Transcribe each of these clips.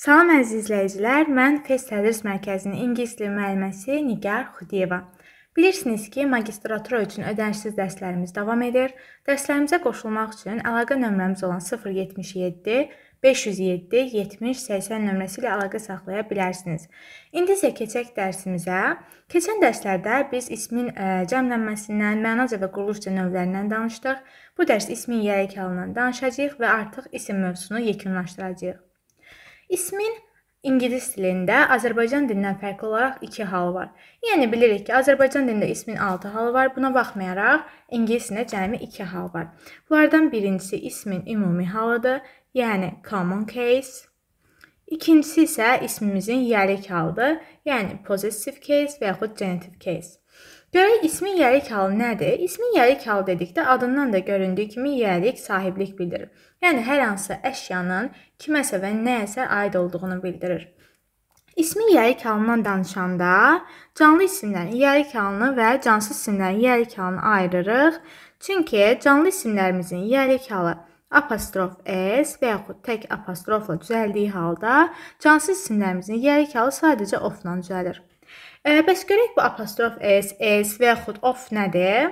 Salam əziz izləyicilər, mən Fes Tədris Mərkəzinin ingilis dili müəlliməsi Nigar Xudiyeva. Bilirsiniz ki, magistratura üçün ödənişsiz dərslərimiz davam edir. Dərslərimizə qoşulmaq üçün əlaqə nömrəmiz olan 077 507 70 80 nömrəsi ilə əlaqə saxlaya bilərsiniz. İndi isə keçək dərsimizə. Keçən dərslərdə biz ismin e, cəmlənməsindən, mənaca və quruluşca növlərindən danışdıq. Bu dərs ismin yerə əkalından danışacağıq və artıq isim mövzusunu yekunlaşdıracağıq. İsmin İngilis dilində Azərbaycan dilindən fərqli olaraq 2 halı var. Yəni bilirik ki, Azərbaycan dilində ismin 6 halı var. Buna baxmayaraq, ingilis dilində cəmi 2 hal var. Bunlardan birincisi ismin ümumi halıdır, yəni common case. İkincisi isə ismimizin yerik halıdır, yəni possessive case və yaxud genitive case. Görək ismin yəlik halı nədir? İsmin yəlik halı dedikdə adından da göründüyü kimi yəlik sahiblik bildirir. Yəni hər hansı əşyanın kiməsə və nəyəsə aid olduğunu bildirir. İsmin yəlik halından danışanda canlı isimlərin yəlik halını və cansız isimlərin yəlik halını ayırırıq. Çünki canlı isimlərimizin yəlik halı apostrof s və yaxud tək apostrofla düzəldiyi halda cansız isimlərimizin yəlik halı sadəcə ofla düzəlir. E, bəs görək bu apostrof s, s və yaxud of nədir?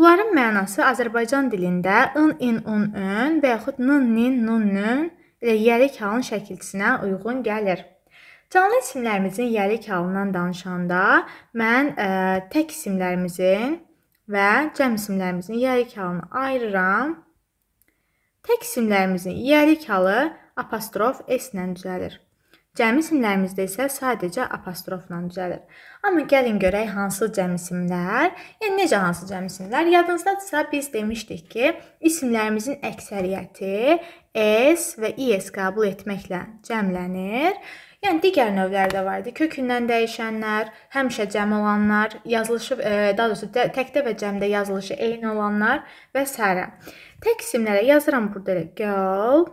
Bunların mənası Azərbaycan dilində ın, in, un, ön və yaxud nın, nin, nun, nün ilə yəlik halın şəkilçisinə uyğun gəlir. Canlı isimlərimizin yəlik halından danışanda mən ə, e, tək isimlərimizin və cəm isimlərimizin yəlik halını ayırıram. Tək isimlərimizin yəlik halı apostrof s-lə düzəlir. Cəmi simlərimizdə isə sadəcə apostrofla düzəlir. Amma gəlin görək hansı cəmi simlər, yəni necə hansı cəmi simlər? Yadınızdadırsa biz demişdik ki, isimlərimizin əksəriyyəti s və is qəbul etməklə cəmlənir. Yəni digər növlər də var idi. Kökündən dəyişənlər, həmişə cəm olanlar, yazılışı e, daha doğrusu təkdə və cəmdə yazılışı eyni olanlar və s. Tək isimlərə yazıram burada girl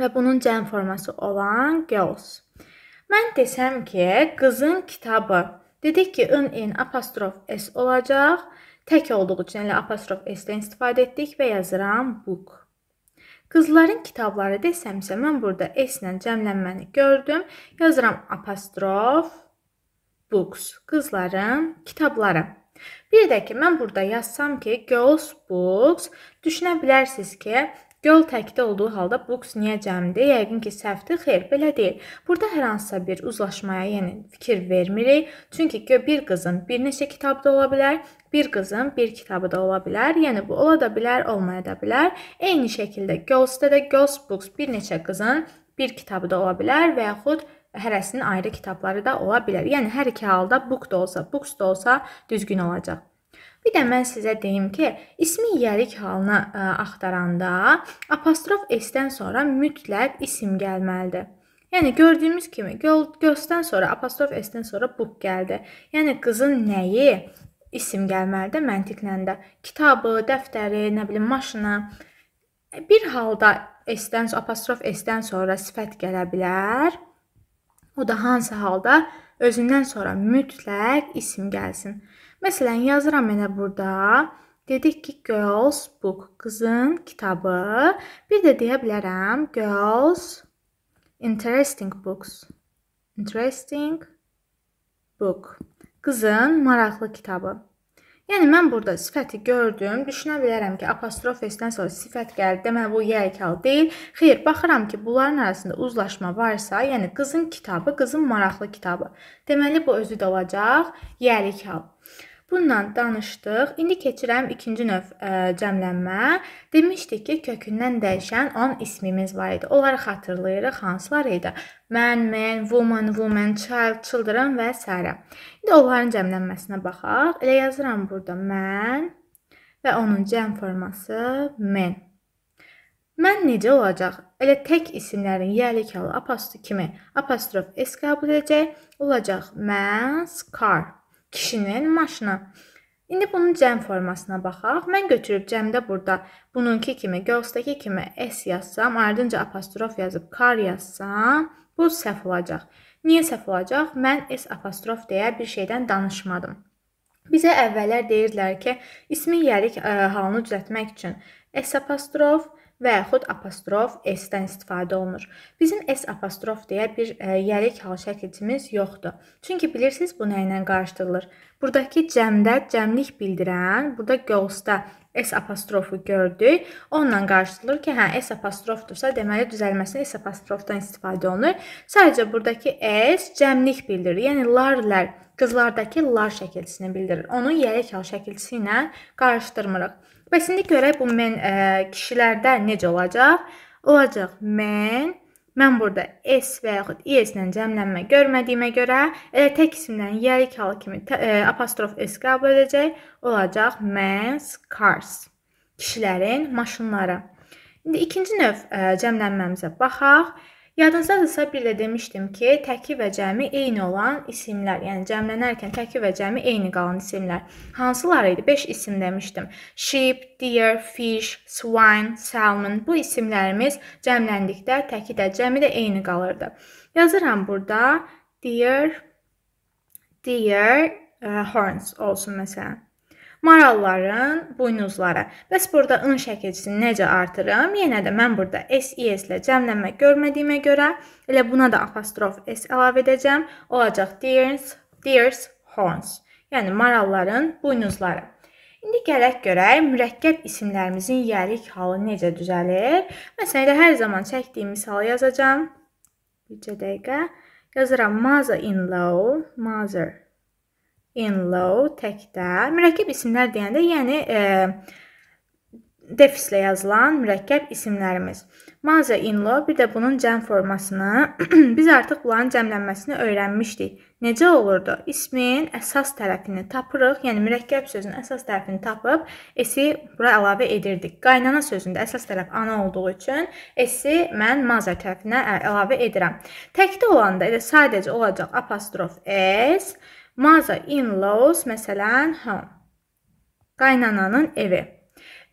və bunun cəm forması olan girls. Mən desəm ki, qızın kitabı. Dedik ki, ın in apostrof s olacaq. Tək olduğu üçün elə apostrof s-dən istifadə etdik və yazıram book. Qızların kitabları desəmsə, mən burada s ilə cəmlənməni gördüm. Yazıram apostrof books. Qızların kitabları. Bir də ki, mən burada yazsam ki, girls books, düşünə bilərsiniz ki, Göl təkdə olduğu halda Brooks niyə cəmdir? Yəqin ki, səhvdir. Xeyr, belə deyil. Burada hər hansısa bir uzlaşmaya yəni fikir vermirik. Çünki bir qızın bir neçə kitabı da ola bilər, bir qızın bir kitabı da ola bilər. Yəni bu ola da bilər, olmaya da bilər. Eyni şəkildə Girls-də də Girls Books bir neçə qızın bir kitabı da ola bilər və yaxud hərəsinin ayrı kitabları da ola bilər. Yəni hər iki halda book da olsa, books da olsa düzgün olacaq. Bir də mən sizə deyim ki, ismi yərik halına ə, e, axtaranda apostrof s-dən sonra mütləq isim gəlməlidir. Yəni gördüyümüz kimi göstən sonra apostrof s-dən sonra book gəldi. Yəni qızın nəyi isim gəlməlidir məntiqlə də. Kitabı, dəftəri, nə bilim maşını. Bir halda s-dən apostrof s-dən sonra sifət gələ bilər. O da hansı halda özündən sonra mütləq isim gəlsin. Məsələn, yazıram mənə burada. Dedik ki, girls book, qızın kitabı. Bir də deyə bilərəm, girls interesting books. Interesting book. Qızın maraqlı kitabı. Yəni mən burada sifəti gördüm. Düşünə bilərəm ki, apostrof s-dən sonra sifət gəldi. Deməli bu yəykal deyil. Xeyr, baxıram ki, bunların arasında uzlaşma varsa, yəni qızın kitabı, qızın maraqlı kitabı. Deməli bu özü də olacaq yəlikal. Bununla danışdıq. İndi keçirəm ikinci növ ə, e, cəmlənmə. Demişdik ki, kökündən dəyişən 10 ismimiz var idi. Onları xatırlayırıq. Hansılar idi? Man, man, woman, woman, child, children və s. İndi onların cəmlənməsinə baxaq. Elə yazıram burada mən və onun cəm forması men. Mən necə olacaq? Elə tək isimlərin yəlik halı apostrof kimi apostrof s qəbul edəcək. Olacaq mən, scar kişinin maşına. İndi bunun cəm formasına baxaq. Mən götürüb cəmdə burada bununki kimi, Gaussdakı kimi S yazsam, ardınca apostrof yazıb kar yazsam, bu səhv olacaq. Niyə səhv olacaq? Mən S apostrof deyə bir şeydən danışmadım. Bizə əvvəllər deyirdilər ki, ismi yerik ə, e, halını düzəltmək üçün S apostrof və yaxud apostrof s-dən istifadə olunur. Bizim s apostrof deyə bir ə, e, yəlik hal şəkilçimiz yoxdur. Çünki bilirsiniz bu nə ilə qarışdırılır. Buradakı cəmdə cəmlik bildirən, burada goals-da s apostrofu gördük. Onunla qarışdırılır ki, hə s apostrofdursa, deməli düzəlməsinə s apostrofdan istifadə olunur. Sadəcə buradakı s cəmlik bildirir. Yəni lar-lər qızlardakı lar şəkilçisini bildirir. Onu yəlik hal şəkilçisi ilə qarışdırmırıq. Bəs indi görək bu mən ə, e, kişilərdə necə olacaq? Olacaq mən Mən burada s və yaxud is ilə cəmlənmə görmədiyimə görə elə tək isimlərin yerik halı kimi ə, e, apostrof s qəbul edəcək. Olacaq men's cars. Kişilərin maşınları. İndi ikinci növ ə, e, cəmlənməmizə baxaq. Yadınızdadırsa bir də demişdim ki, təki və cəmi eyni olan isimlər, yəni cəmlənərkən təki və cəmi eyni qalan isimlər hansıları idi? 5 isim demişdim. Sheep, deer, fish, swine, salmon. Bu isimlərimiz cəmləndikdə təki də, cəmi də eyni qalırdı. Yazıram burada deer, deer, uh, horns olsun məsələn. Maralların buynuzları. Bəs burada ın şəkilçisini necə artırım? Yenə də mən burada SES ilə cəmlənmə görmədiyimə görə elə buna da apostrof S əlavə edəcəm. Olacaq deers, deers horns. Yəni maralların buynuzları. İndi gələk görək mürəkkəb isimlərimizin yəlik halı necə düzəlir. Məsələn, elə hər zaman çəkdiyim misalı yazacağam. Bircə dəqiqə. Yazıram mother in law, mother in low təkdə, mürəkkəb isimlər deyəndə, yəni e, defislə yazılan mürəkkəb isimlərimiz. Mazə inlo, bir də bunun cəm formasını, biz artıq bunların cəmlənməsini öyrənmişdik. Necə olurdu? İsmin əsas tərəfini tapırıq, yəni mürəkkəb sözün əsas tərəfini tapıb, esi bura əlavə edirdik. Qaynana sözündə əsas tərəf ana olduğu üçün esi mən mazə tərəfinə əlavə edirəm. Təkdə olanda elə sadəcə olacaq apostrof s, Mother in-laws, məsələn, home. Hə, qaynananın evi.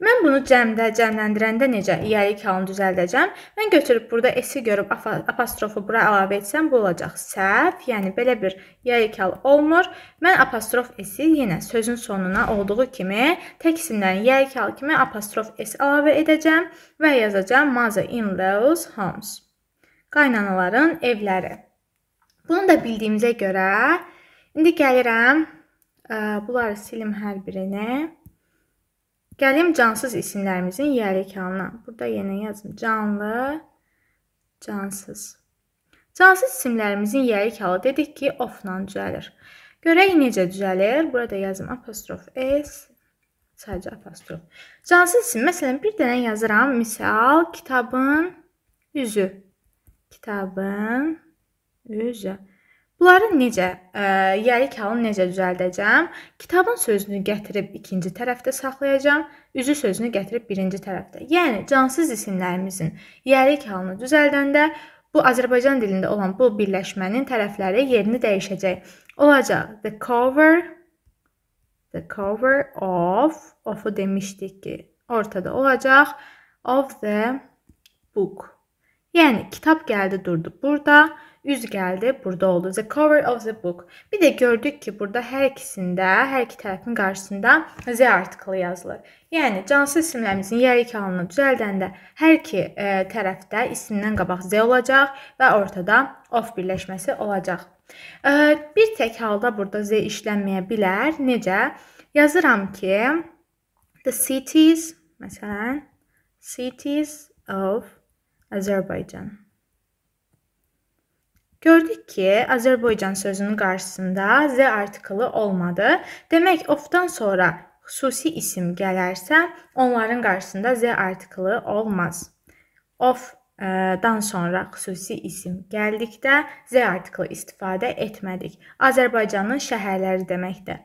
Mən bunu cəmdə, cəmləndirəndə necə iyalik halını düzəldəcəm? Mən götürüb burada s-i görüb apostrofu bura əlavə etsəm, bu olacaq səhv. Yəni, belə bir iyalik hal olmur. Mən apostrof s-i yenə sözün sonuna olduğu kimi, tək isimlərin iyalik halı kimi apostrof s əlavə edəcəm və yazacam mother in-laws homes. Qaynanaların evləri. Bunu da bildiyimizə görə, İndi gəlirəm, e, bunları silim hər birini. Gəlim cansız isimlərimizin yerik halına. Burada yenə yazım canlı, cansız. Cansız isimlərimizin yerik halı dedik ki, ofla düzəlir. Görək necə düzəlir. Burada yazım apostrof s, sadəcə apostrof. Cansız isim, məsələn, bir dənə yazıram. Misal, kitabın üzü. Kitabın üzü. Bunları necə, ə, e, yəlik halını necə düzəldəcəm? Kitabın sözünü gətirib ikinci tərəfdə saxlayacağam, üzü sözünü gətirib birinci tərəfdə. Yəni cansız isimlərimizin yəlik halını düzəldəndə bu Azərbaycan dilində olan bu birləşmənin tərəfləri yerini dəyişəcək. Olacaq the cover the cover of of-u demişdik ki, ortada olacaq of the book. Yəni kitab gəldi durdu burada. 100 gəldi, burada oldu. The cover of the book. Bir də gördük ki, burada hər ikisində, hər iki tərəfin qarşısında the artikli yazılır. Yəni cansız isimlərimizin yer iki halını düzəldəndə hər iki e, tərəfdə isimdən qabaq z olacaq və ortada of birləşməsi olacaq. E, bir tək halda burada z işlənməyə bilər. Necə? Yazıram ki, the cities, məsələn, cities of Azərbaycan. Gördük ki, Azərbaycan sözünün qarşısında z artikılı olmadı. Demək, ofdan sonra xüsusi isim gələrsə, onların qarşısında z artikılı olmaz. Of e, dan sonra xüsusi isim gəldikdə z artiklı istifadə etmədik. Azərbaycanın şəhərləri deməkdir.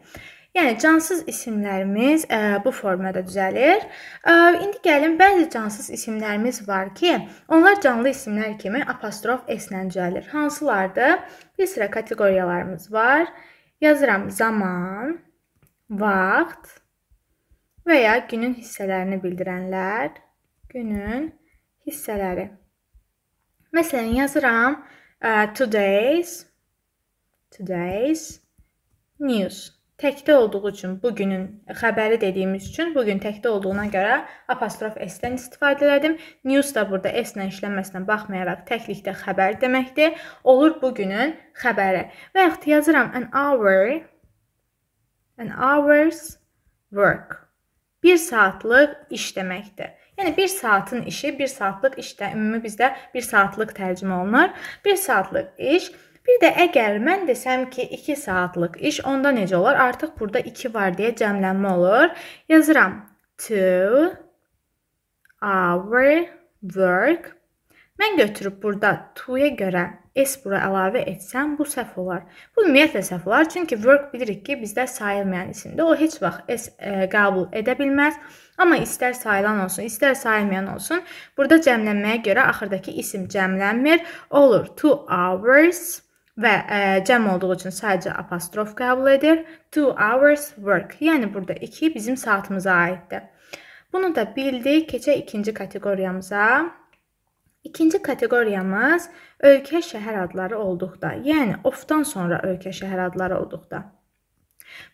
Yəni cansız isimlərimiz ə, e, bu formada düzəlir. Ə, e, indi gəlin bəzi cansız isimlərimiz var ki, onlar canlı isimlər kimi apostrof s-lə düzəlir. Hansılardır? Bir sıra kateqoriyalarımız var. Yazıram zaman, vaxt və ya günün hissələrini bildirənlər, günün hissələri. Məsələn, yazıram uh, today's today's news təkdə olduğu üçün bu günün xəbəri dediyimiz üçün bu gün təkdə olduğuna görə apostrof s-dən istifadə elədim. News da burada s-lə işlənməsinə baxmayaraq təklikdə xəbər deməkdir. Olur bu günün xəbəri. Və yaxud yazıram an hour an hours work. 1 saatlıq iş deməkdir. Yəni 1 saatın işi, 1 saatlıq işdə ümumi bizdə 1 saatlıq tərcümə olunur. 1 saatlıq iş Bir də əgər mən desəm ki, 2 saatlıq iş, onda necə olar? Artıq burada 2 var deyə cəmlənmə olur. Yazıram 2 hour work. Mən götürüb burada to-ya görə s bura əlavə etsəm bu səhv olar. Bu ümumiyyətlə səhv olar, çünki work bilirik ki, bizdə sayılmayan isimdir. O heç vaxt s ə, e, qəbul edə bilməz. Amma istər sayılan olsun, istər sayılmayan olsun, burada cəmlənməyə görə axırdakı isim cəmlənmir. Olur 2 hours və ə, e, cəm olduğu üçün sadəcə apostrof qəbul edir. 2 hours work. Yəni burada 2 bizim saatımıza aiddir. Bunu da bildik. Keçək ikinci kateqoriyamıza. İkinci kateqoriyamız ölkə şəhər adları olduqda, yəni ofdan sonra ölkə şəhər adları olduqda.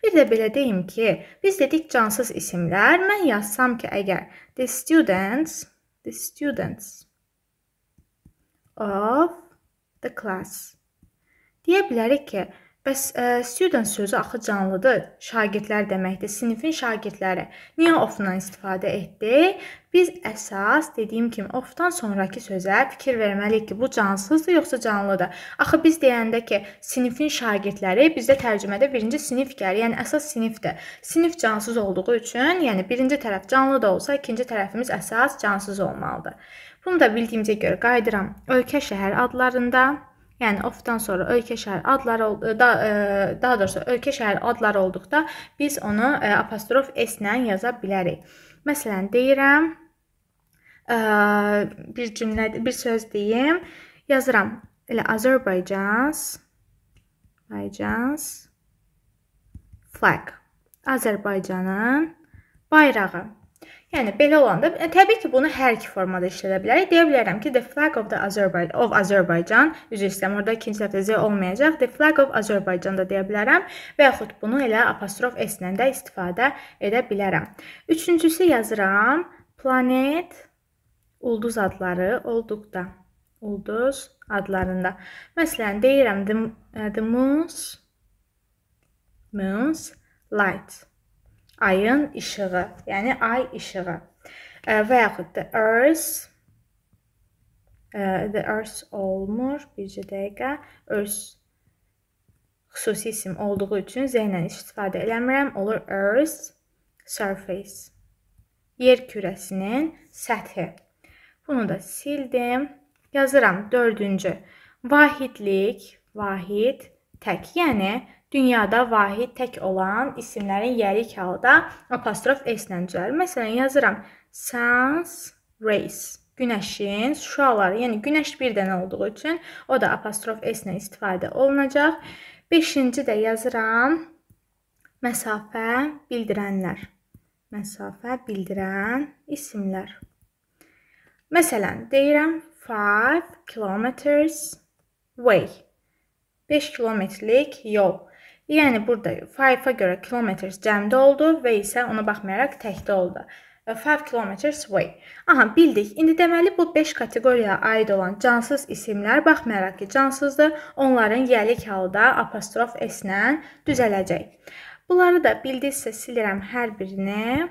Bir də belə deyim ki, biz dedik cansız isimlər. Mən yazsam ki, əgər the students, the students of the class Deyə bilərik ki, bəs ə, e, student sözü axı canlıdır, şagirdlər deməkdir. Sinifin şagirdləri. Niyə of-dan istifadə etdi? Biz əsas dediyim kimi of-dan sonrakı sözə fikir verməliyik ki, bu cansızdır yoxsa canlıdır. Axı biz deyəndə ki, sinifin şagirdləri bizdə tərcümədə birinci sinif gəlir, yəni əsas sinifdir. Sinif cansız olduğu üçün, yəni birinci tərəf canlı da olsa, ikinci tərəfimiz əsas cansız olmalıdır. Bunu da bildiyimizə görə qayıdıram ölkə şəhər adlarında yəni ofdan sonra ölkə şəhər adları e, da, e, daha doğrusu ölkə şəhər adları olduqda biz onu e, apostrof s ilə yaza bilərik. Məsələn deyirəm bir cümlə bir söz deyim, yazıram elə Azərbaycan Azərbaycan flag Azərbaycanın bayrağı Yəni belə olanda ə, e, təbii ki, bunu hər iki formada işlədə bilərik. Deyə bilərəm ki, the flag of the Azerbaijan of Azerbaijan, üzr istəyirəm, orada ikinci dəfə z olmayacaq. The flag of Azerbaijan da deyə bilərəm və yaxud bunu elə apostrof s-lə də istifadə edə bilərəm. Üçüncüsü yazıram planet ulduz adları olduqda ulduz adlarında. Məsələn, deyirəm the, e, the moons moons light ayın işığı, yəni ay işığı. E, və yaxud da earth e, the earth olmur, bircə dəqiqə. earth xüsusi isim olduğu üçün zəylə istifadə eləmirəm. Olur earth surface. Yer kürəsinin səthi. Bunu da sildim. Yazıram 4-cü. Vahidlik, vahid, tək, yəni dünyada vahid tək olan isimlərin yərik halda apostrof s-lə düzəlir. Məsələn, yazıram sun's rays günəşin şüaları, yəni günəş bir dənə olduğu üçün o da apostrof s-lə istifadə olunacaq. 5-ci də yazıram məsafə bildirənlər. Məsafə bildirən isimlər. Məsələn, deyirəm 5 kilometers way. 5 kilometrlik yol. Yəni burada 5-a görə kilometers cəmdə oldu və isə ona baxmayaraq təkdə oldu. 5 kilometers away. Aha, bildik. İndi deməli bu 5 kateqoriyaya aid olan cansız isimlər baxmayaraq ki, cansızdır, onların yelik halda apostrof s-lə düzələcək. Bunları da bildinizsə silirəm hər birini.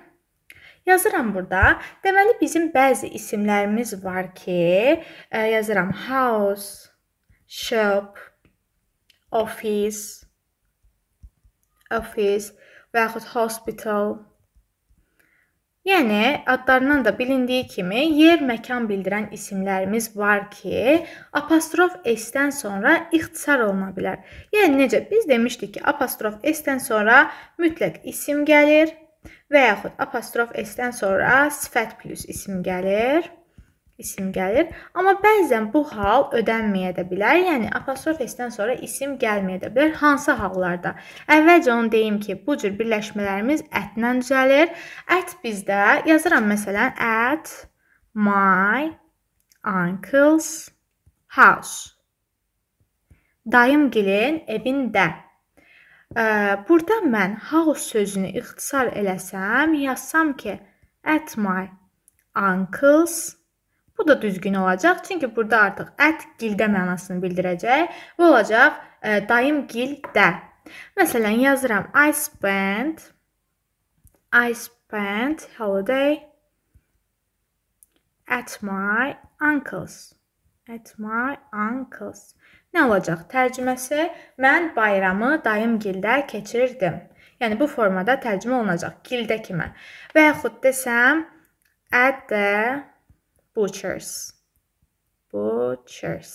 Yazıram burada. Deməli bizim bəzi isimlərimiz var ki, e, yazıram house, shop, office, office və yaxud hospital. Yəni adlarından da bilindiyi kimi yer, məkan bildirən isimlərimiz var ki, apostrof s-dən sonra ixtisar oluna bilər. Yəni necə biz demişdik ki, apostrof s-dən sonra mütləq isim gəlir və yaxud apostrof s-dən sonra sifət plus isim gəlir isim gəlir. Amma bəzən bu hal ödənməyə də bilər. Yəni apostrof s-dən sonra isim gəlməyə də bilər. Hansı hallarda? Əvvəlcə onu deyim ki, bu cür birləşmələrimiz ətlə düzəlir. Ət bizdə yazıram məsələn at my uncle's house. Dayımgilin evində. Burada mən house sözünü ixtisar eləsəm, yazsam ki, at my uncle's Bu da düzgün olacaq. Çünki burada artıq ət gildə mənasını bildirəcək. Bu olacaq ə, e, daim gildə. Məsələn, yazıram I spent I spent holiday at my uncle's. At my uncle's. Nə olacaq tərcüməsi? Mən bayramı daim gildə keçirdim. Yəni bu formada tərcümə olunacaq gildə kimi. Və yaxud desəm at the butchers. Butchers.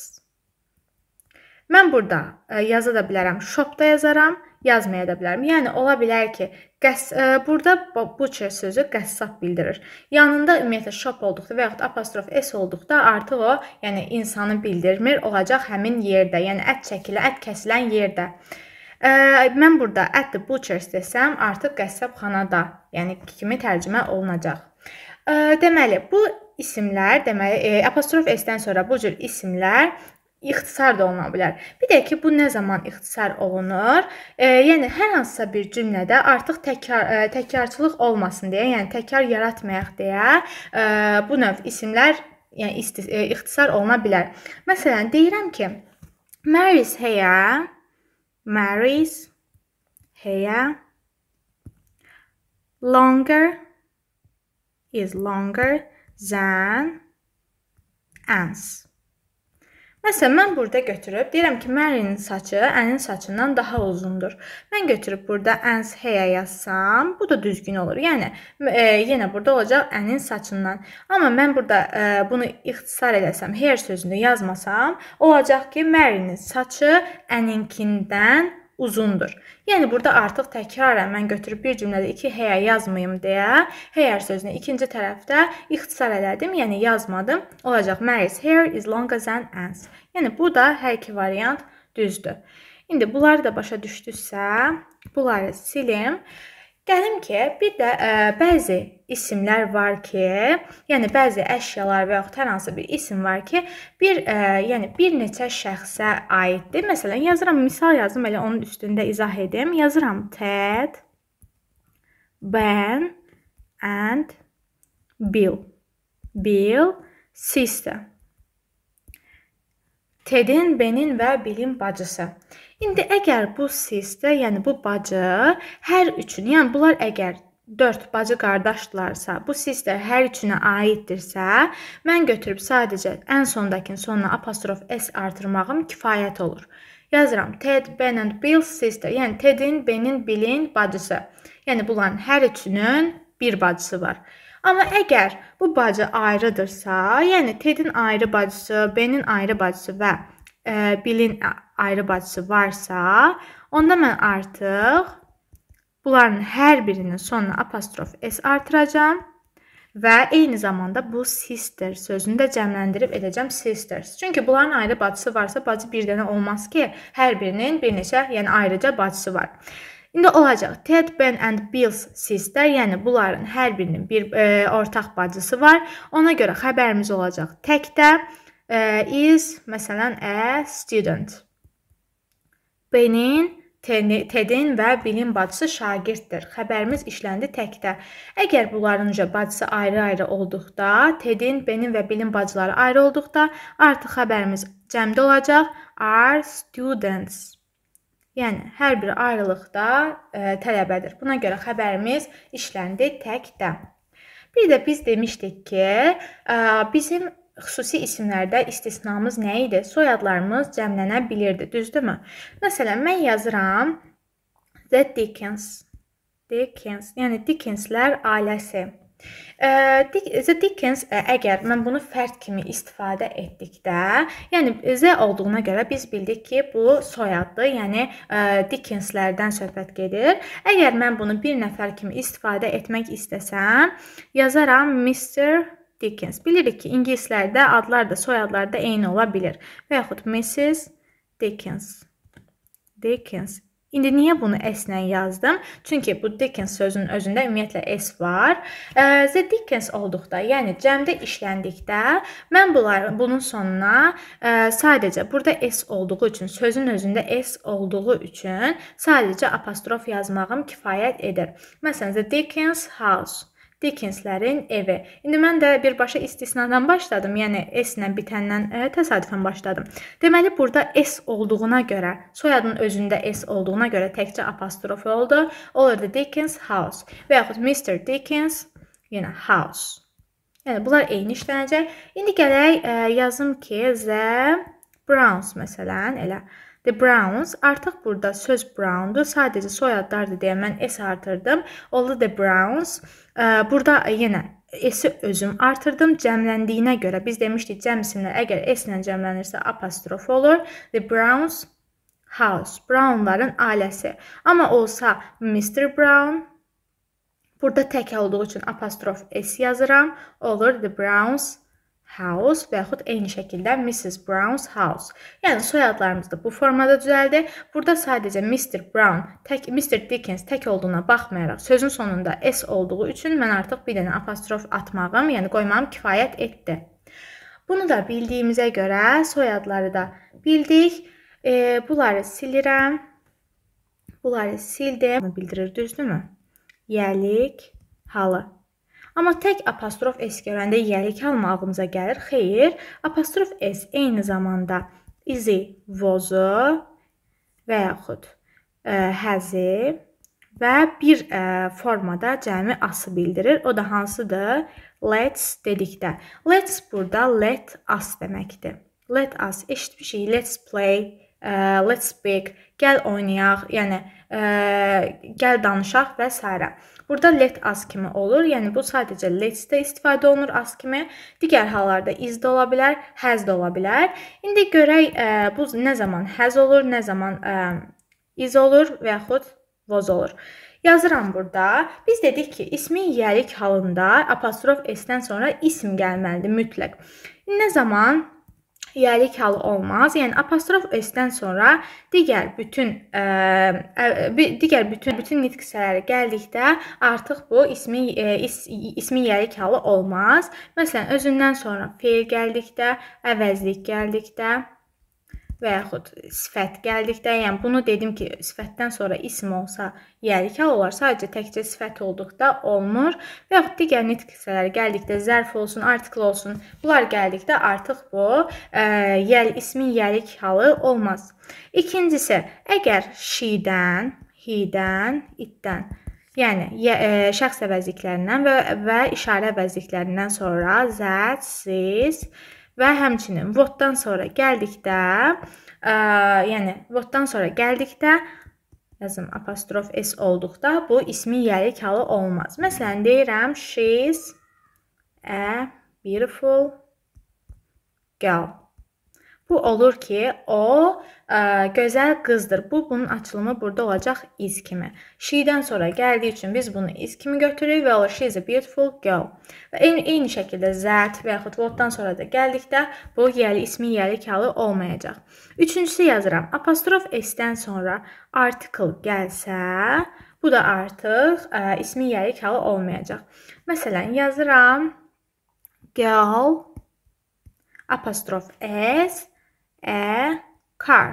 Mən burada ə, e, yaza da bilərəm, shopda yazaram, yazmaya da bilərəm. Yəni ola bilər ki, qəss ə, e, burada butcher sözü qəssab bildirir. Yanında ümumiyyətlə shop olduqda və yaxud apostrof s olduqda artıq o, yəni insanı bildirmir, olacaq həmin yerdə, yəni ət çəkilən, ət kəsilən yerdə. Ə, e, mən burada at the butchers desəm, artıq qəssabxanada, yəni kimi tərcümə olunacaq. Ə, deməli, bu isimlər, deməli, e, apostrof s-dən sonra bu cür isimlər ixtisar da oluna bilər. Bir də ki, bu nə zaman ixtisar olunur? E, yəni hər hansısa bir cümlədə artıq təkrar e, təkrarçılıq olmasın deyə, yəni təkrar yaratmayaq deyə e, bu növ isimlər yəni isti, e, ixtisar oluna bilər. Məsələn, deyirəm ki, Mary's here. Mary's here. Longer is longer than ants. Məsələn, mən burada götürüb deyirəm ki, Mərinin saçı Ənin saçından daha uzundur. Mən götürüb burada Ants heyə yazsam, bu da düzgün olur. Yəni e, yenə burada olacaq Ənin saçından. Amma mən burada e, bunu ixtisar eləsəm, hair sözünü yazmasam, olacaq ki, Mərinin saçı Əninkindən uzundur. Yəni burada artıq təkrarən mən götürüb bir cümlədə 2 həyə yazmayım deyə hair sözünü ikinci tərəfdə ixtisar elədim, yəni yazmadım. Olacaq Mary's hair is longer than Anne's. Yəni bu da hər iki variant düzdür. İndi bunları da başa düşdüsə, bunları silim. Gəlim ki, bir də ə, e, bəzi isimlər var ki, yəni bəzi əşyalar və yaxud hər hansı bir isim var ki, bir ə, e, yəni bir neçə şəxsə aiddir. Məsələn, yazıram, misal yazım, elə onun üstündə izah edim. Yazıram Ted, Ben and Bill. Bill sister. Ted'in, Ben'in və Bill'in bacısı. İndi əgər bu sistə, yəni bu bacı hər üçünü, yəni bunlar əgər 4 bacı qardaşdırlarsa, bu sistə hər üçünə aiddirsə, mən götürüb sadəcə ən sondakının sonuna apostrof s artırmağım kifayət olur. Yazıram Ted, Ben and Bill sister, yəni Tedin, Benin, Billin bacısı. Yəni bunların hər üçünün bir bacısı var. Amma əgər bu bacı ayrıdırsa, yəni Tedin ayrı bacısı, Benin ayrı bacısı və e, Billin ayrı bacısı varsa, onda mən artıq bunların hər birinin sonuna apostrof s artıracağam və eyni zamanda bu sister sözünü də cəmləndirib edəcəm sisters. Çünki bunların ayrı bacısı varsa, bacı bir dənə olmaz ki, hər birinin bir neçə, yəni ayrıca bacısı var. İndi olacaq Ted, Ben and Bill's sister, yəni bunların hər birinin bir e, ortaq bacısı var. Ona görə xəbərimiz olacaq təkdə e, is, məsələn, a student. B-nin TED-in və bilim bacısı şagirddir. Xəbərimiz işləndi təkdə. Əgər bunlarınca bacısı ayrı-ayrı olduqda, TED-in, B-nin və bilim bacıları ayrı olduqda, artıq xəbərimiz cəmdə olacaq are students. Yəni hər biri ayrılıqda ə, e, tələbədir. Buna görə xəbərimiz işləndi təkdə. Bir də biz demişdik ki, ə, e, bizim xüsusi isimlərdə istisnamız nə idi? Soyadlarımız cəmlənə bilirdi, düzdürmü? Məsələn, mən yazıram The Dickens. Dickens, yəni Dickenslər ailəsi. The Dickens əgər mən bunu fərd kimi istifadə etdikdə, yəni Z olduğuna görə biz bildik ki, bu soyaddır, yəni Dickenslərdən söhbət gedir. Əgər mən bunu bir nəfər kimi istifadə etmək istəsəm, yazaram Mr. Dickens. Bilirik ki, ingilislərdə adlar da, soyadlar da eyni ola bilir. Və yaxud Mrs. Dickens. Dickens. İndi niyə bunu S-lə yazdım? Çünki bu Dickens sözünün özündə ümumiyyətlə S var. The Dickens olduqda, yəni cəmdə işləndikdə mən bunların bunun sonuna sadəcə burada S olduğu üçün, sözün özündə S olduğu üçün sadəcə apostrof yazmağım kifayət edir. Məsələn, The Dickens House Dickenslərin evi. İndi mən də birbaşa istisnadan başladım, yəni S-lə bitəndən ə, e, təsadüfən başladım. Deməli burada S olduğuna görə, soyadın özündə S olduğuna görə təkcə apostrof oldu. Olurdu Dickens house və yaxud Mr. Dickens, yenə house. Yəni bunlar eyni işlənəcək. İndi gələk ə, e, yazım ki, the Browns məsələn, elə The Browns artıq burada söz Browndur, sadəcə soyadlardır deyə mən S artırdım. Oldu The Browns. Burada yenə S-i özüm artırdım. Cəmləndiyinə görə biz demişdik cəm isimlər əgər S ilə cəmlənirsə apostrof olur. The Browns house, Brownların ailəsi. Amma olsa Mr. Brown Burada tək olduğu üçün apostrof S yazıram. Olur The Browns house və yaxud eyni şəkildə Mrs. Brown's house. Yəni soyadlarımız da bu formada düzəldi. Burada sadəcə Mr. Brown, tək Mr. Dickens tək olduğuna baxmayaraq sözün sonunda s olduğu üçün mən artıq bir dənə apostrof atmağım, yəni qoymağım kifayət etdi. Bunu da bildiyimizə görə soyadları da bildik. E, bunları silirəm. Bunları sildim. Bildirir, düzdürmü? Yəlik halı. Amma tək apostrof s görəndə yəlik alma ağlımıza gəlir. Xeyr, apostrof s eyni zamanda izi, vozu və yaxud ə, e, həzi və bir ə, e, formada cəmi ası bildirir. O da hansıdır? Let's dedikdə. Let's burada let us deməkdir. Let us eşitmişik. Let's play, ə, e, let's speak gəl oynayaq, yəni ə, e, gəl danışaq və s. Burada let as kimi olur. Yəni bu sadəcə let's-də istifadə olunur as kimi. Digər hallarda is də ola bilər, has da ola bilər. İndi görək ə, e, bu nə zaman has olur, nə zaman ə, e, is olur və yaxud was olur. Yazıram burada. Biz dedik ki, ismin yəlik halında apostrof s-dən sonra ism gəlməlidir mütləq. Nə zaman yəlik halı olmaz. Yəni apostrof s-dən sonra digər bütün ə, e, e, digər bütün bütün nitq hissələri gəldikdə artıq bu ismi ə, e, is, ismi yəlik halı olmaz. Məsələn, özündən sonra feil gəldikdə, əvəzlik gəldikdə və yaxud sifət gəldikdə, yəni bunu dedim ki, sifətdən sonra ism olsa, yerik yəni hal olar. Sadəcə təkcə sifət olduqda olmur və yaxud digər nitq hissələri gəldikdə zərf olsun, artikl olsun. Bunlar gəldikdə artıq bu ə, e, yel ismin yerik halı olmaz. İkincisi, əgər şidən, hidən, itdən Yəni yə, ə, e, şəxs əvəzliklərindən və və işarə əvəzliklərindən sonra zət, siz, ə, və həmçinin votdan sonra gəldikdə, ə, yəni votdan sonra gəldikdə yazım apostrof s olduqda bu ismi yəlik halı olmaz. Məsələn deyirəm she is a beautiful girl. Bu olur ki, o ə, e, gözəl qızdır. Bu bunun açılımı burada olacaq is kimi. She-dən sonra gəldiyi üçün biz bunu is kimi götürürük və o she is a beautiful girl. Və eyni, eyni şəkildə that və yaxud what-dan sonra da gəldikdə bu yiyəli ismi yiyəli kalı olmayacaq. Üçüncüsü yazıram. Apostrof s-dən sonra article gəlsə, bu da artıq ə, e, ismi yiyəli kalı olmayacaq. Məsələn, yazıram girl apostrof s a car.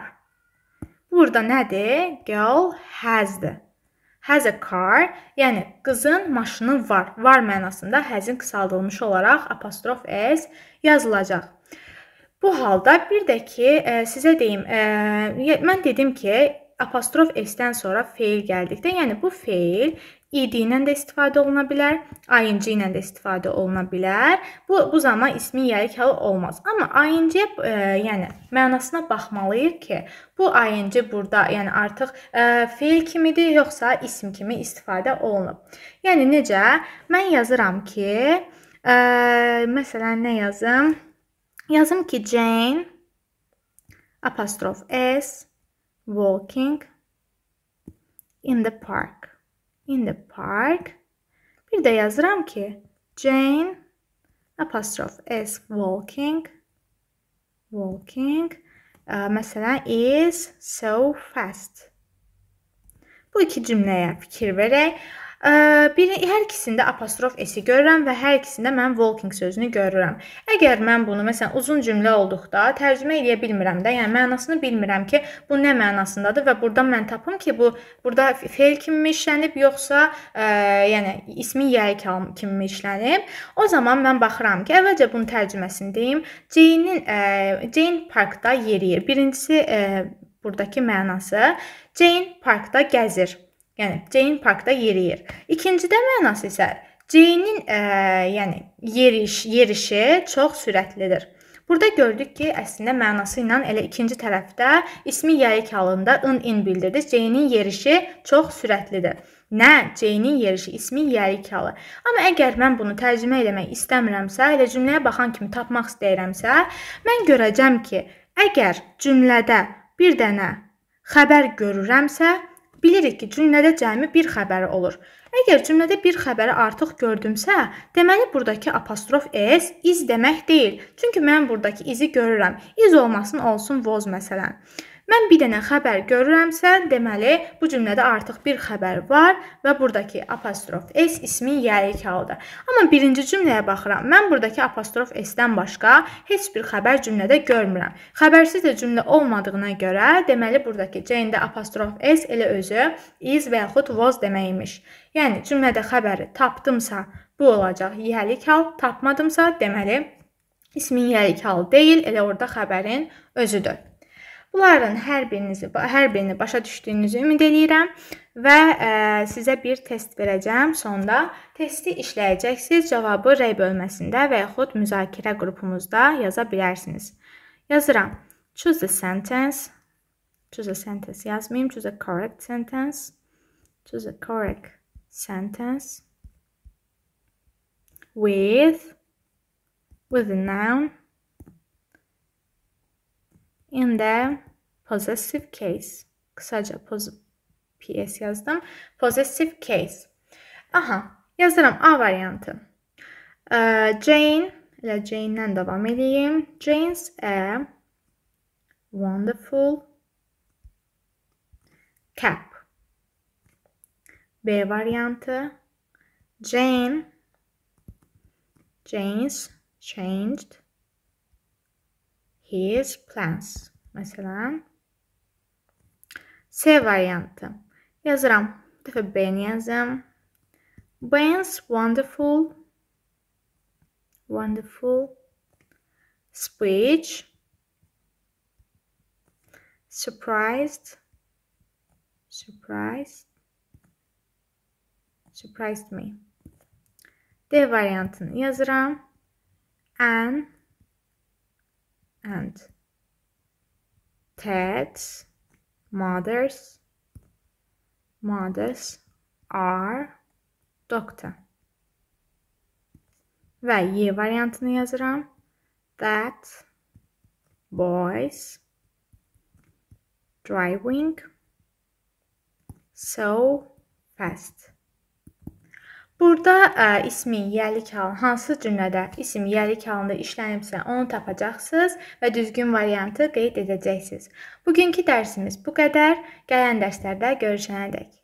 Burada nədir? Girl has-dır. Has a car, yəni qızın maşını var. Var mənasında has-in qısaldılmış olaraq apostrof s yazılacaq. Bu halda bir də ki, ə, e, sizə deyim, ə, e, mən dedim ki, apostrof s-dən sonra feil gəldikdə, yəni bu feil İD ilə də istifadə oluna bilər, ING ilə də istifadə oluna bilər. Bu, bu zaman ismin yərik halı olmaz. Amma ING, e, yəni mənasına baxmalıyıq ki, bu ING burada, yəni artıq e, feil kimidir, yoxsa ism kimi istifadə olunub. Yəni necə? Mən yazıram ki, e, məsələn nə yazım? Yazım ki, Jane apostrof S walking in the park. in the park. Bir de yazıram ki Jane apostroph is walking walking e, mesela is so fast. Bu iki cümleye fikir vererek Bir, hər ikisində apostrof esi görürəm və hər ikisində mən walking sözünü görürəm. Əgər mən bunu məsələn uzun cümlə olduqda tərcümə edə bilmirəm də, yəni mənasını bilmirəm ki, bu nə mənasındadır və burdan mən tapım ki, bu burada feil kimi işlənib yoxsa, ə, e, yəni ismin yəyi kimi işlənib. O zaman mən baxıram ki, əvvəlcə bunun tərcüməsini deyim. Jane-in e, Jane parkda yeriyir. Birincisi ə, e, burdakı mənası Jane parkda gəzir. Yəni Jane parkda yeriyir. İkincidə mənası isə Jane-in e, yəni yeriş, yerişi çox sürətlidir. Burada gördük ki, əslində mənası ilə elə ikinci tərəfdə ismi yərik halında ın-in bildirdi. Jane-in yerişi çox sürətlidir. Nə? Jane-in yerişi ismi yərik halı. Amma əgər mən bunu tərcümə eləmək istəmirəmsə, elə cümləyə baxan kimi tapmaq istəyirəmsə, mən görəcəm ki, əgər cümlədə bir dənə xəbər görürəmsə, Bilirik ki, cümlədə cəmi bir xəbəri olur. Əgər cümlədə bir xəbəri artıq gördümsə, deməli burdakı apostrof s iz demək deyil. Çünki mən burdakı izi görürəm. İz olmasın, olsun voz məsələn. Mən bir dənə xəbər görürəmsə, deməli bu cümlədə artıq bir xəbər var və burdakı apostrof s ismin yərik halıdır. Amma birinci cümləyə baxıram. Mən burdakı apostrof s-dən başqa heç bir xəbər cümlədə görmürəm. Xəbərsiz də cümlə olmadığına görə, deməli burdakı c-də apostrof s elə özü is və yaxud was demək imiş. Yəni cümlədə xəbəri tapdımsa, bu olacaq yəlik hal, tapmadımsa, deməli ismin yəlik halı deyil, elə orada xəbərin özüdür. Bunların hər birinizi, hər birini başa düşdüyünüzü ümid eləyirəm və ə, e, sizə bir test verəcəm. Sonda testi işləyəcəksiniz. Cavabı rəy bölməsində və yaxud müzakirə qrupumuzda yaza bilərsiniz. Yazıram. Choose a sentence. Choose a sentence yazmayım. Choose a correct sentence. Choose a correct sentence with with a noun in the possessive case. Kısaca pos PS yazdım. Possessive case. Aha yazırım A variantı. Uh, Jane ile Jane'den devam edeyim. Jane's a wonderful cap. B variantı. Jane Jane's changed his plans. Mesela S variantı. Yazıram. Bu defa ben yazdım. Ben's wonderful wonderful speech surprised surprised surprised me. D variantını yazıram. And and dads, mothers, mothers are doctor. Ve Y variantını yazıram. That boys driving so fast. Burada ə, ismin yəlik halı hansı cümlədə isim yəlik halında işlənibsə, onu tapacaqsınız və düzgün variantı qeyd edəcəksiniz. Bugünkü dərsimiz bu qədər. Gələn dərslərdə görüşənədək.